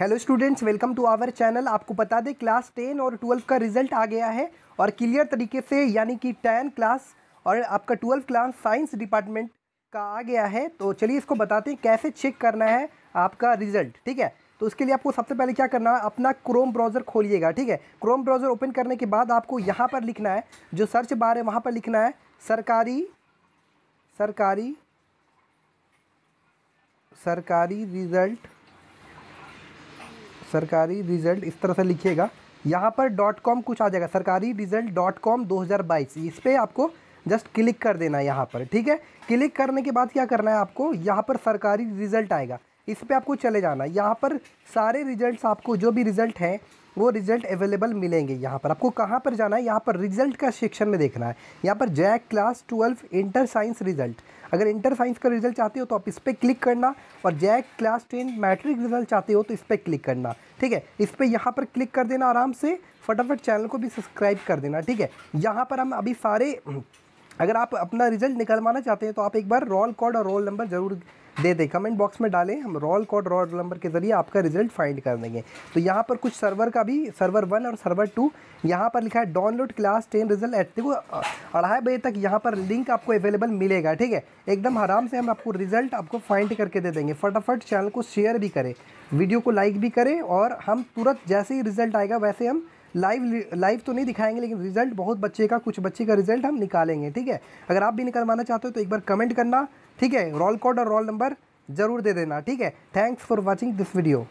hello students welcome to our channel आपको बता दें क्लास टेन और ट्वेल्व का रिजल्ट आ गया है और क्लियर तरीके से यानी कि टेन क्लास और आपका ट्वेल्व क्लास साइंस डिपार्टमेंट का आ गया है तो चलिए इसको बताते हैं कैसे चेक करना है आपका रिजल्ट ठीक है तो उसके लिए आपको सबसे पहले क्या करना है अपना क्रोम ब्राउज़र खोलिएगा ठीक है क्रोम ब्राउज़र ओपन करने के बाद आपको यहाँ पर लिखना है जो सर्च बार है वहाँ पर लिखना है सरकारी सरकारी सरकारी रिज़ल्ट सरकारी रिज़ल्ट इस तरह से लिखिएगा यहाँ पर डॉट कॉम कुछ आ जाएगा सरकारी रिज़ल्ट डॉट कॉम दो हज़ार बाईस इस पर आपको जस्ट क्लिक कर देना है यहाँ पर ठीक है क्लिक करने के बाद क्या करना है आपको यहाँ पर सरकारी रिज़ल्ट आएगा इस पर आपको चले जाना है यहाँ पर सारे रिज़ल्ट आपको जो भी रिज़ल्ट हैं वो रिजल्ट अवेलेबल मिलेंगे यहाँ पर आपको कहाँ पर जाना है यहाँ पर रिजल्ट का सेक्शन में देखना है यहाँ पर JAC class twelve inter science result अगर इंटर साइंस का रिजल्ट चाहते हो तो आप इस पर क्लिक करना और JAC class ten matric result चाहते हो तो इस पर क्लिक करना ठीक है इस पर यहाँ पर क्लिक कर देना आराम से फटाफट चैनल को भी सब्सक्राइब कर देना ठीक है यहाँ पर हम अभी सारे अगर आप अपना रिजल्ट निकलवाना चाहते हैं तो आप एक बार रोल कोड और रोल नंबर ज़रूर दे दें कमेंट बॉक्स में डालें हम रोल कोड रोल नंबर के ज़रिए आपका रिजल्ट फाइंड कर देंगे तो यहाँ पर कुछ सर्वर का भी सर्वर वन और सर्वर टू यहाँ पर लिखा है download class ten result at देखो अढ़ाई बजे तक यहाँ पर लिंक आपको अवेलेबल मिलेगा ठीक है एकदम आराम से हम आपको रिजल्ट आपको फाइंड करके दे देंगे फटाफट चैनल को शेयर भी करें वीडियो को लाइक भी करें और हम तुरंत जैसे ही रिजल्ट आएगा वैसे हम लाइव लाइव तो नहीं दिखाएंगे लेकिन रिजल्ट बहुत बच्चे का कुछ बच्चे का रिजल्ट हम निकालेंगे ठीक है अगर आप भी निकलवाना चाहते हो तो एक बार कमेंट करना ठीक है रोल कोड और रोल नंबर ज़रूर दे देना ठीक है thanks for watching this video